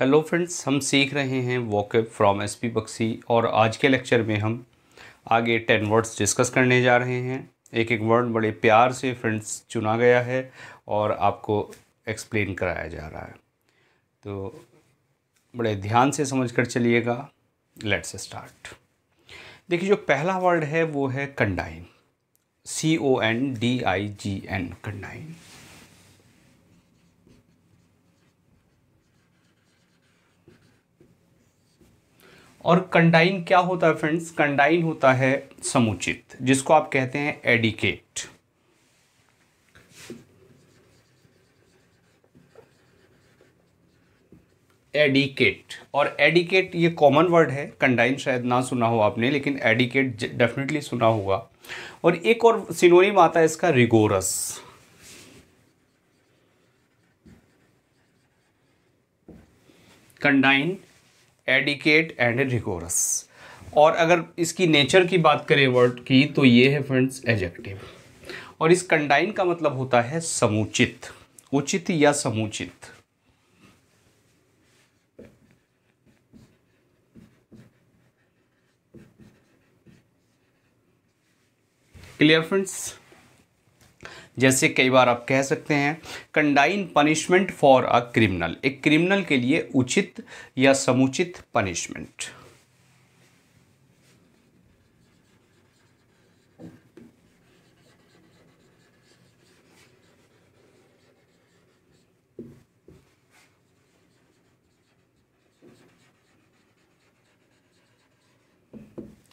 hello friends हम सीख रहे हैं vocab from S P Bakshi और आज के लेक्चर में हम आगे टेन वर्ड्स डिस्कस करने जा रहे हैं एक एक वर्ड बड़े प्यार से फ्रेंड्स चुना गया है और आपको एक्सप्लेन कराया जा रहा है तो बड़े ध्यान से समझ कर चलिएगा लेट्स स्टार्ट देखिए जो पहला वर्ड है वो है condign C O N D I G N condign और कंडाइन क्या होता है फ्रेंड्स कंडाइन होता है समुचित जिसको आप कहते हैं एडिकेट एडिकेट और एडिकेट ये कॉमन वर्ड है कंडाइन शायद ना सुना हो आपने लेकिन एडिकेट डेफिनेटली सुना होगा और एक और सिनोनिम आता है इसका rigorous condign adequate and rigorous और अगर इसकी नेचर की बात करें वर्ड की तो ये है फ्रेंड्स एजेक्टिव और इस कंडाइन का मतलब होता है समुचित उचित या समुचित क्लियर फ्रेंड्स जैसे कई बार आप कह सकते हैं condign punishment for a criminal एक क्रिमिनल के लिए उचित या समुचित पनिशमेंट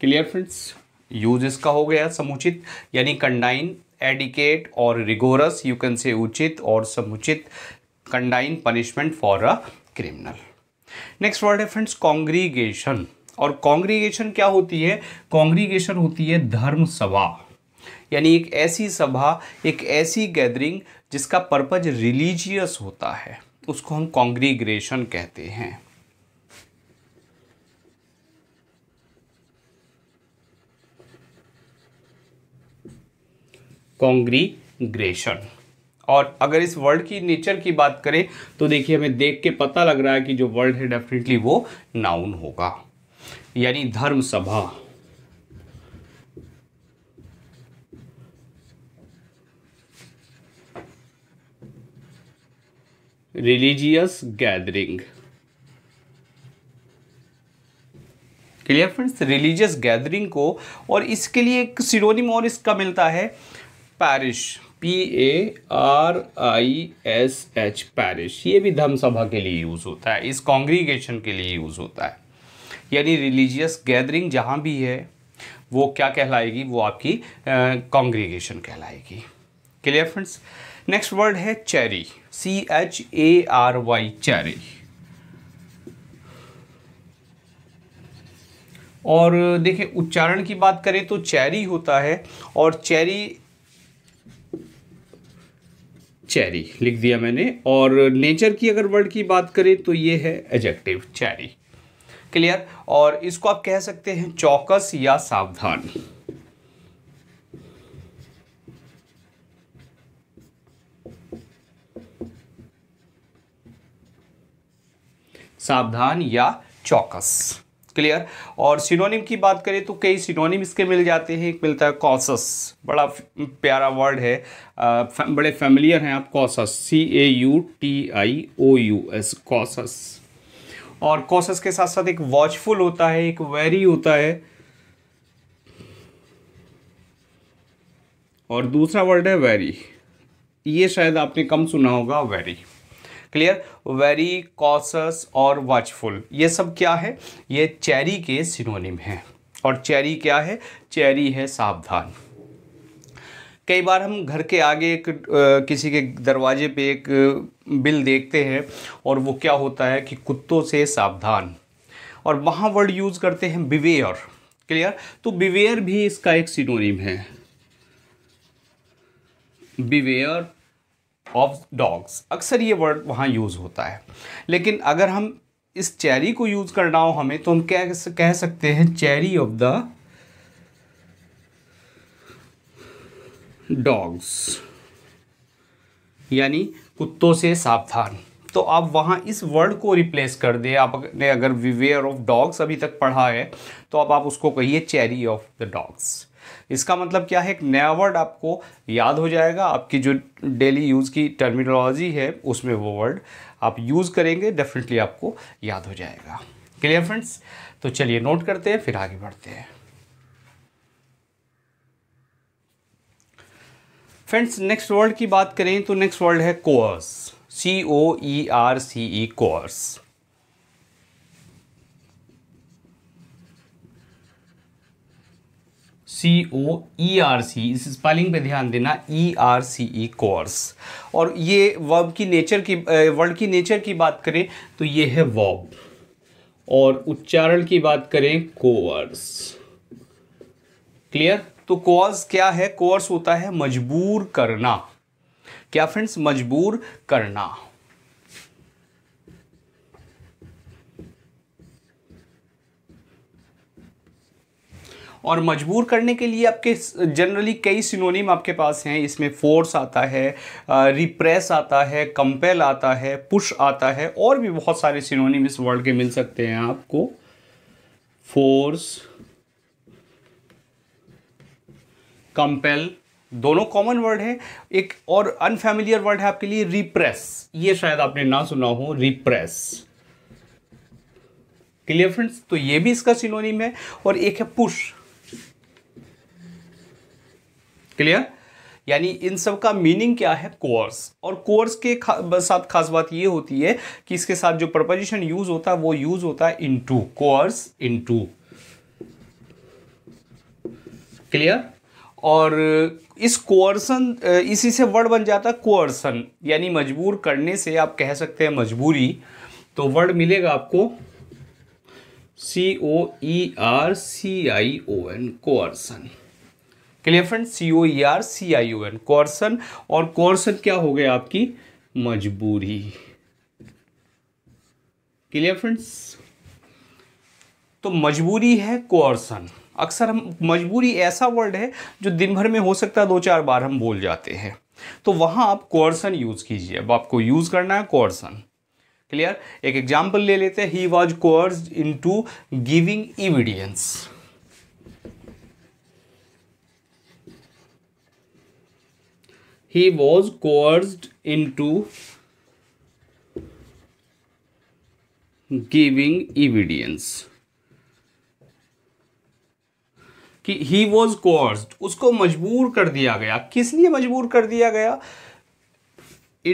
क्लियर फ्रेंड्स यूज इसका हो गया समुचित यानी कंडाइन एडिकेट और रिगोरस यू कैन से उचित और समुचित condign punishment for a criminal next word है फ्रेंड्स कॉन्ग्रीगेशन और कॉन्ग्रीगेशन क्या होती है कांग्रीगेशन होती है धर्म सभा यानी एक ऐसी सभा एक ऐसी गैदरिंग जिसका पर्पज रिलीजियस होता है उसको हम कॉन्ग्रीग्रेशन कहते हैं कॉन्ग्रीग्रेशन और अगर इस वर्ल्ड की नेचर की बात करें तो देखिए हमें देख के पता लग रहा है कि जो वर्ल्ड है डेफिनेटली वो नाउन होगा यानी धर्म सभा religious gathering clear friends religious gathering को और इसके लिए एक सिरोनिम और इसका मिलता है parish P A R I S H parish ये भी धर्म सभा के लिए यूज़ होता है इस कॉन्ग्रीगेशन के लिए यूज़ होता है यानी रिलीजियस गैदरिंग जहाँ भी है वो क्या कहलाएगी वो आपकी कॉन्ग्रीगेशन कहलाएगी क्लियर फ्रेंड्स नेक्स्ट वर्ड है chary C H A R Y chary और देखिए उच्चारण की बात करें तो चेरी होता है और चेरी चैरी लिख दिया मैंने और नेचर की अगर वर्ड की बात करें तो ये है एजेक्टिव चैरी क्लियर और इसको आप कह सकते हैं चौकस या सावधान सावधान या चौकस क्लियर और सिनोनिम की बात करें तो कई सिनोनिम इसके मिल जाते हैं एक मिलता है कॉसस बड़ा प्यारा वर्ड है आ, बड़े फैमिलियर हैं आप cautious C A U T I O U S cautious और कॉसस के साथ साथ एक वॉचफुल होता है एक वेरी होता है और दूसरा वर्ड है वेरी ये शायद आपने कम सुना होगा वेरी क्लियर वेरी कॉशस और वॉचफुल ये सब क्या है ये चेरी के सिनोनिम है और चेरी क्या है चेरी है सावधान कई बार हम घर के आगे एक किसी के दरवाजे पे एक बिल देखते हैं और वो क्या होता है कि कुत्तों से सावधान और वहाँ वर्ड यूज़ करते हैं बिवेयर क्लियर तो बिवेयर भी इसका एक सिनोनिम है बिवेयर ऑफ डॉग्स अक्सर ये वर्ड वहाँ यूज़ होता है लेकिन अगर हम इस चेरी को यूज़ करना हो हमें तो हम कह कह सकते हैं चेरी ऑफ द डॉग्स यानी कुत्तों से सावधान तो आप वहाँ इस वर्ड को रिप्लेस कर दें आपने अगर विवेयर ऑफ डॉग्स अभी तक पढ़ा है तो अब आप उसको कहिए चेरी ऑफ द डॉग्स इसका मतलब क्या है एक नया वर्ड आपको याद हो जाएगा आपकी जो डेली यूज़ की टर्मिनोलॉजी है उसमें वो वर्ड आप यूज़ करेंगे डेफिनेटली आपको याद हो जाएगा क्लियर फ्रेंड्स तो चलिए नोट करते हैं फिर आगे बढ़ते हैं फ्रेंड्स नेक्स्ट वर्ड की बात करें तो नेक्स्ट वर्ड है coerce C O E R C E coerce C O E R C इस स्पेलिंग पे ध्यान देना ई आर सी ई कोर्स और ये वर्ब की नेचर की वर्ड की नेचर की बात करें तो ये है वर्ब और उच्चारण की बात करें कोर्स क्लियर तो कोर्स क्या है कोर्स होता है मजबूर करना क्या फ्रेंड्स मजबूर करना और मजबूर करने के लिए आपके जनरली कई सिनोनिम आपके पास हैं इसमें फोर्स आता है रिप्रेस आता है कंपेल आता है पुश आता है और भी बहुत सारे सिनोनिम इस वर्ड के मिल सकते हैं आपको फोर्स कंपेल दोनों कॉमन वर्ड है एक और अनफेमिलियर वर्ड है आपके लिए रिप्रेस ये शायद आपने ना सुना हो रिप्रेस क्लियर फ्रेंड्स तो ये भी इसका सिनोनिम है और एक है पुश क्लियर यानी इन सब का मीनिंग क्या है कोर्स और कोर्स के खा, साथ खास बात ये होती है कि इसके साथ जो प्रपोजिशन यूज होता है वो यूज होता है into coerce into clear और इस कोर्सन इसी से वर्ड बन जाता है कोर्सन यानी मजबूर करने से आप कह सकते हैं मजबूरी तो वर्ड मिलेगा आपको C O E R C I O N coercion clear friend C O R C I O N coercion और कॉर्सन क्या हो गया आपकी मजबूरी क्लियर फ्रेंड्स तो मजबूरी है कॉर्सन अक्सर हम मजबूरी ऐसा वर्ड है जो दिन भर में हो सकता है दो चार बार हम बोल जाते हैं तो वहां आप कॉर्सन यूज़ कीजिए अब आपको यूज़ करना है कॉर्सन क्लियर एक एग्जाम्पल ले लेते हैं he was coerced into giving evidence he was coerced into giving evidence कि ही वॉज कोर्स्ड उसको मजबूर कर दिया गया किस लिए मजबूर कर दिया गया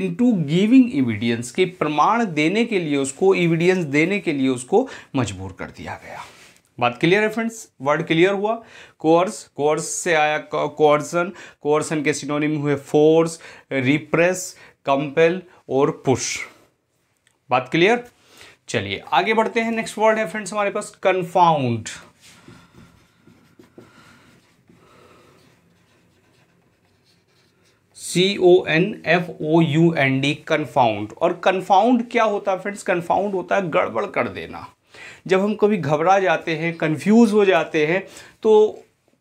इंटू गिविंग इविडियंस के प्रमाण देने के लिए उसको इविडियंस देने के लिए उसको मजबूर कर दिया गया बात क्लियर है फ्रेंड्स वर्ड क्लियर हुआ कोर्स कोर्स से आया कोर्सन कोर्सन के सिनोनिम हुए फोर्स रिप्रेस कंपेल और पुश बात क्लियर चलिए आगे बढ़ते हैं नेक्स्ट वर्ड है फ्रेंड्स हमारे पास confound C O N F O U N D confound और कन्फाउंड क्या होता है फ्रेंड्स कन्फाउंड होता है गड़बड़ कर देना जब हम कभी घबरा जाते हैं कंफ्यूज हो जाते हैं तो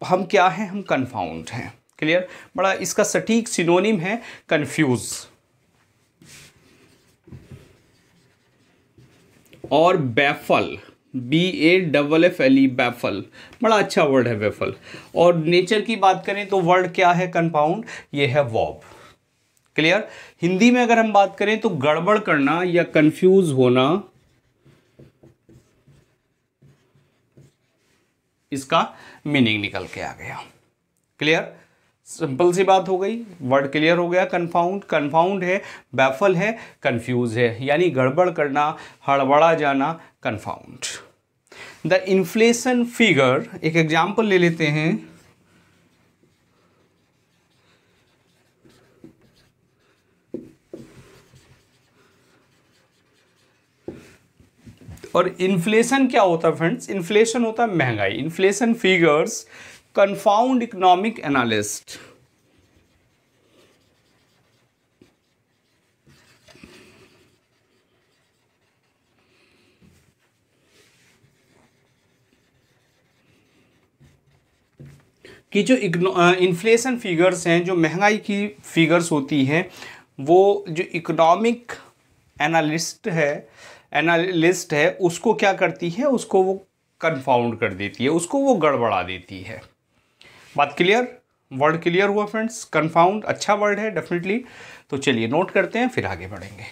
हम क्या हैं हम कन्फाउंड हैं क्लियर बड़ा इसका सटीक सिनोनिम है कन्फ्यूज़ और baffle B A double F L E baffle बड़ा अच्छा वर्ड है बैफल और नेचर की बात करें तो वर्ड क्या है कंपाउंड ये है वॉब क्लियर हिंदी में अगर हम बात करें तो गड़बड़ करना या कंफ्यूज होना इसका मीनिंग निकल के आ गया क्लियर सिंपल सी बात हो गई वर्ड क्लियर हो गया कन्फाउंड कन्फाउंड है बैफल है कन्फ्यूज है यानी गड़बड़ करना हड़बड़ा जाना कन्फाउंड द इन्फ्लेशन फिगर एक एग्जाम्पल ले लेते हैं और इन्फ्लेशन क्या होता है फ्रेंड्स इन्फ्लेशन होता है महंगाई inflation figures confound economic analyst कि जो इन्फ्लेशन फिगर्स हैं जो महंगाई की फिगर्स होती हैं वो जो इकोनॉमिक एनालिस्ट है एनालिस्ट है उसको क्या करती है उसको वो कन्फाउंड कर देती है उसको वो गड़बड़ा देती है बात क्लियर वर्ड क्लियर हुआ फ्रेंड्स कन्फाउंड अच्छा वर्ड है डेफिनेटली तो चलिए नोट करते हैं फिर आगे बढ़ेंगे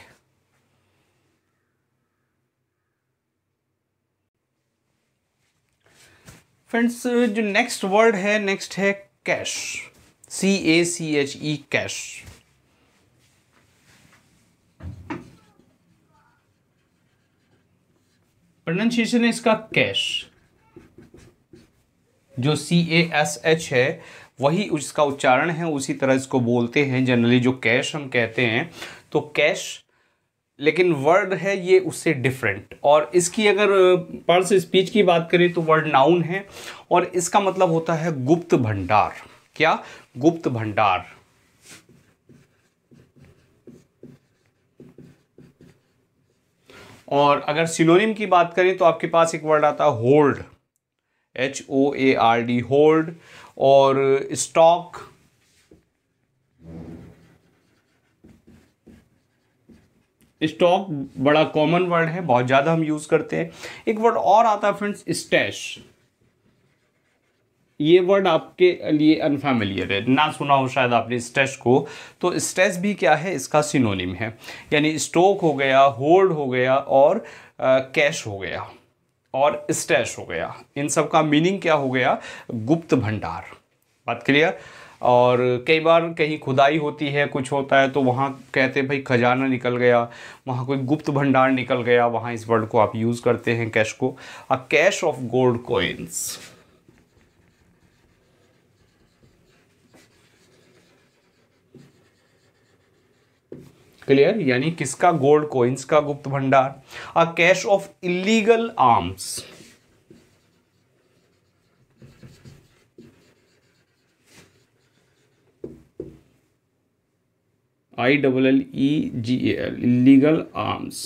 फ्रेंड्स जो नेक्स्ट वर्ड है नेक्स्ट है cache C A C H E cache pronunciation है इसका कैश जो सी ए एस एच है वही उसका उच्चारण है उसी तरह इसको बोलते हैं जनरली जो कैश हम कहते हैं तो कैश लेकिन वर्ड है ये उससे डिफरेंट और इसकी अगर पर्स स्पीच की बात करें तो वर्ड नाउन है और इसका मतलब होता है गुप्त भंडार क्या गुप्त भंडार और अगर सिलोनिम की बात करें तो आपके पास एक वर्ड आता है hoard H O A R D hoard और स्टॉक स्टॉक बड़ा कॉमन वर्ड है बहुत ज़्यादा हम यूज़ करते हैं एक वर्ड और आता है फ्रेंड्स स्टैश ये वर्ड आपके लिए अनफेमिलियर है ना सुना हो शायद आपने स्ट्रेस को तो स्ट्रेस भी क्या है इसका सिनोनिम है यानी स्टोक हो गया होल्ड हो गया और कैश हो गया और स्टैश हो गया इन सब का मीनिंग क्या हो गया गुप्त भंडार बात क्लियर और कई बार कहीं खुदाई होती है कुछ होता है तो वहाँ कहते हैं भाई खजाना निकल गया वहाँ कोई गुप्त भंडार निकल गया वहाँ इस वर्ड को आप यूज़ करते हैं कैश को a cache of gold coins clear यानी किसका गोल्ड कॉइन्स का गुप्त भंडार a cache of illegal arms I double L E G L illegal arms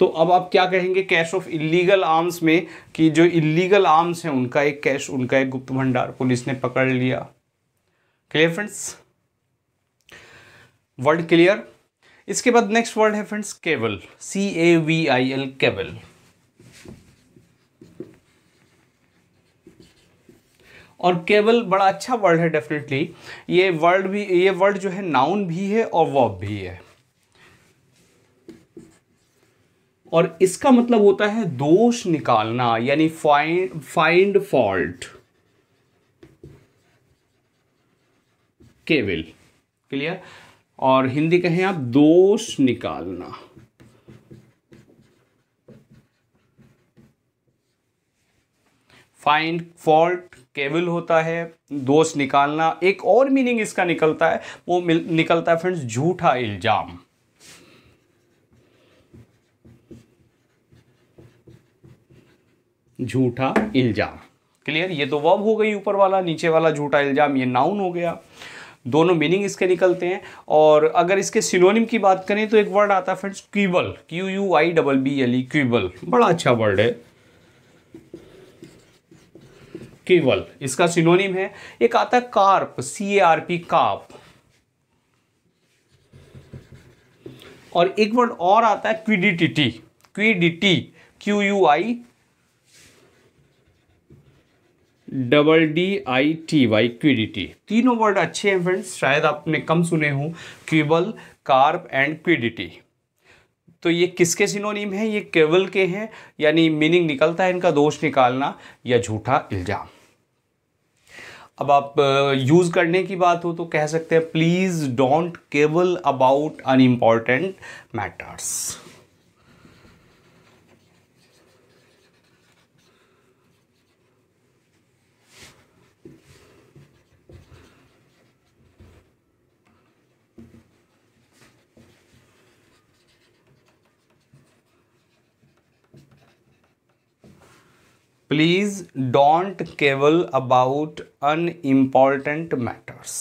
तो अब आप क्या कहेंगे कैश ऑफ इलीगल आर्म्स में कि जो इलीगल आर्म्स हैं उनका एक कैश उनका एक गुप्त भंडार पुलिस ने पकड़ लिया क्लियर फ्रेंड्स वर्ड क्लियर इसके बाद नेक्स्ट वर्ड है friends cavil C A V I L cavil और केवल बड़ा अच्छा वर्ड है डेफिनेटली ये वर्ड भी ये वर्ड जो है नाउन भी है और वर्ब भी है और इसका मतलब होता है दोष निकालना यानी find find fault cavil clear और हिंदी कहें आप दोष निकालना फाइंड फॉल्ट केवल होता है दोष निकालना एक और मीनिंग इसका निकलता है वो निकलता है फ्रेंड्स झूठा इल्जाम झूठा इल्जाम क्लियर ये तो वर्ब हो गई ऊपर वाला नीचे वाला झूठा इल्जाम ये नाउन हो गया दोनों मीनिंग इसके निकलते हैं और अगर इसके सिनोनिम की बात करें तो एक वर्ड आता है friends quibble Q U I double B L E quibble बड़ा अच्छा वर्ड है केवल इसका सिनोनिम है एक आता है carp C A R P carp और एक वर्ड और आता है quiddity quiddity Q U I double D I T Y quiddity तीनों वर्ड अच्छे हैं फ्रेंड्स शायद आपने कम सुने हों क्यूबल कार्प एंड क्विडिटी तो ये किसके सिनोनिम है ये केवल के हैं यानी मीनिंग निकलता है इनका दोष निकालना या झूठा इल्ज़ाम अब आप यूज़ करने की बात हो तो कह सकते हैं please don't cavil about unimportant matters please don't cavil about unimportant matters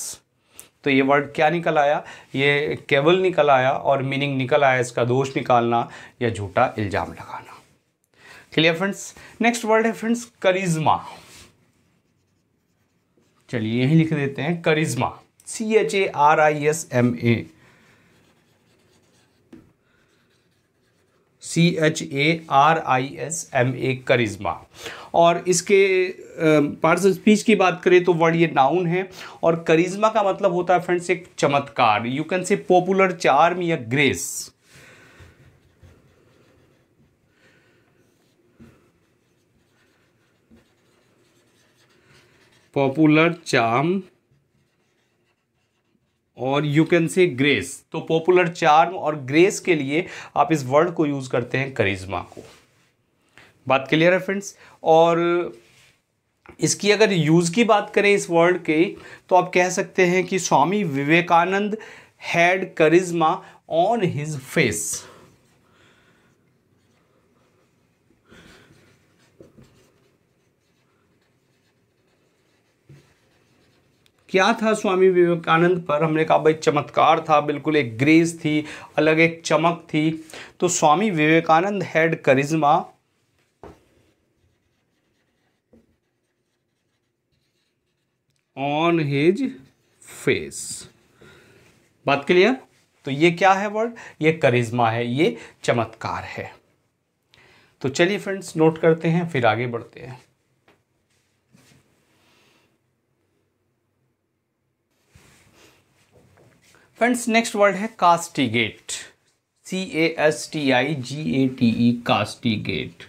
तो ये वर्ड क्या निकल आया ये केवल निकल आया और मीनिंग निकल आया इसका दोष निकालना या झूठा इल्ज़ाम लगाना क्लियर फ्रेंड्स नेक्स्ट वर्ड है फ्रेंड्स करिज्मा चलिए यही लिख देते हैं charisma C H A R I S M A C H A R I S M A करिश्मा और इसके पार्ट्स स्पीच की बात करें तो वर्ड ये नाउन है और करिश्मा का मतलब होता है फ्रेंड्स एक चमत्कार you can say popular charm या ग्रेस पॉपुलर चार्म और यू कैन से ग्रेस तो पॉपुलर चार्म और ग्रेस के लिए आप इस वर्ड को यूज़ करते हैं करिश्मा को बात क्लियर है फ्रेंड्स और इसकी अगर यूज़ की बात करें इस वर्ड के तो आप कह सकते हैं कि Swami Vivekananda had charisma on his face क्या था स्वामी विवेकानंद पर हमने कहा भाई चमत्कार था बिल्कुल एक ग्रेस थी अलग एक चमक थी तो Swami Vivekananda had charisma on his face बात क्लियर तो ये क्या है वर्ड ये करिश्मा है ये चमत्कार है तो चलिए फ्रेंड्स नोट करते हैं फिर आगे बढ़ते हैं फ्रेंड्स नेक्स्ट वर्ड है castigate C A S T I G A T E castigate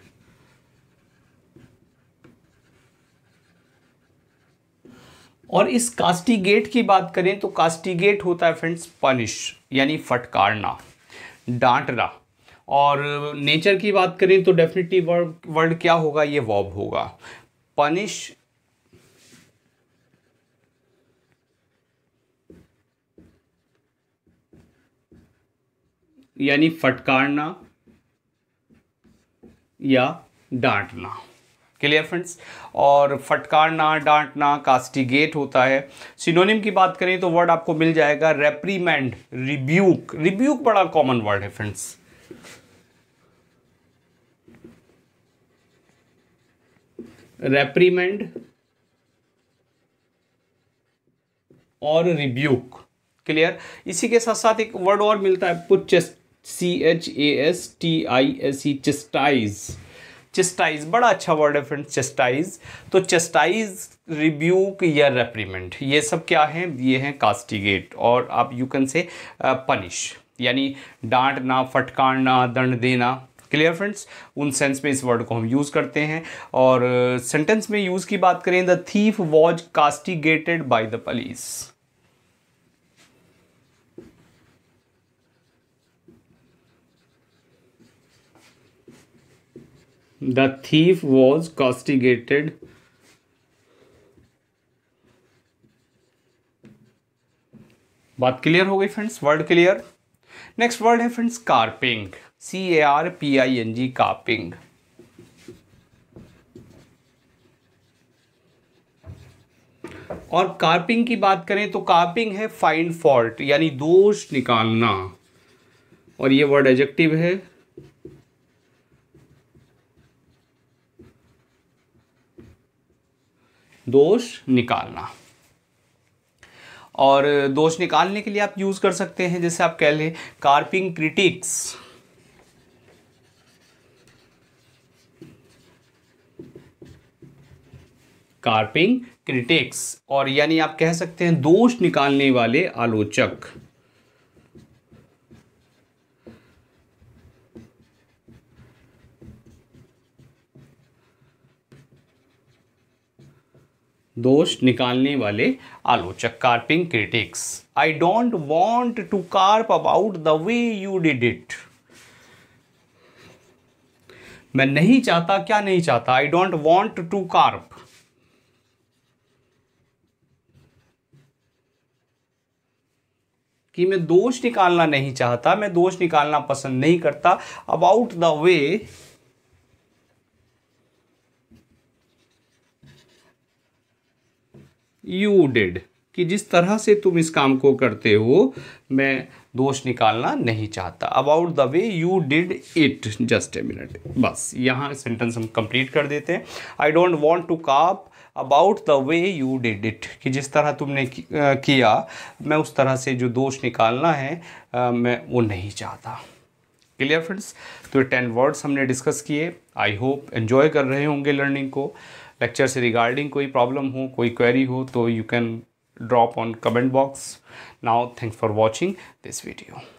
और इस कास्टिगेट की बात करें तो कास्टिगेट होता है फ्रेंड्स पनिश यानी फटकारना डांटना और नेचर की बात करें तो डेफिनेटली वर्ड वर्ड क्या होगा ये वॉब होगा पनिश यानी फटकारना या डांटना क्लियर फ्रेंड्स और फटकारना डांटना कास्टिगेट होता है सिनोनिम की बात करें तो वर्ड आपको मिल जाएगा रेप्रीमेंड रिब्यूक रिब्यूक बड़ा कॉमन वर्ड है फ्रेंड्स रेप्रीमेंड और रिब्यूक क्लियर इसी के साथ साथ एक वर्ड और मिलता है पुचेस्ट C H A S T I S E chastise chastise बड़ा अच्छा वर्ड है फ्रेंड्स चेस्टाइज तो चेस्टाइज रिब्यूक या रेप्रीमेंट ये सब क्या है ये हैं कास्टिगेट और आप यू कैन से पनिश यानी डांटना फटकारना दंड देना क्लियर फ्रेंड्स उन सेंस में इस वर्ड को हम यूज़ करते हैं और सेंटेंस uh, में यूज़ की बात करें the thief was castigated by the police the thief was castigated बात क्लियर हो गई friends word clear next word है friends carping C A R P I N G carping और कार्पिंग की बात करें तो कार्पिंग है फाइंड फॉल्ट यानी दोष निकालना और ये वर्ड एजेक्टिव है दोष निकालना और दोष निकालने के लिए आप यूज़ कर सकते हैं जैसे आप कह लें कार्पिंग क्रिटिक्स कार्पिंग क्रिटिक्स और यानी आप कह सकते हैं दोष निकालने वाले आलोचक दोष निकालने वाले आलोचक carping critics I don't want to carp about the way you did it मैं नहीं चाहता क्या नहीं चाहता I don't want to carp कि मैं दोष निकालना नहीं चाहता मैं दोष निकालना पसंद नहीं करता about the way you did कि जिस तरह से तुम इस काम को करते हो मैं दोष निकालना नहीं चाहता about the way you did it just a minute बस यहाँ सेंटेंस हम कंप्लीट कर देते हैं I don't want to carp about the way you did it कि जिस तरह तुमने किया मैं उस तरह से जो दोष निकालना है मैं वो नहीं चाहता क्लियर फ्रेंड्स तो ये टेन वर्ड्स हमने डिस्कस किए आई होप एन्जॉय कर रहे होंगे लर्निंग को लेक्चर से रिगार्डिंग कोई प्रॉब्लम हो कोई क्वेरी हो तो you can drop on comment box now thanks for watching this video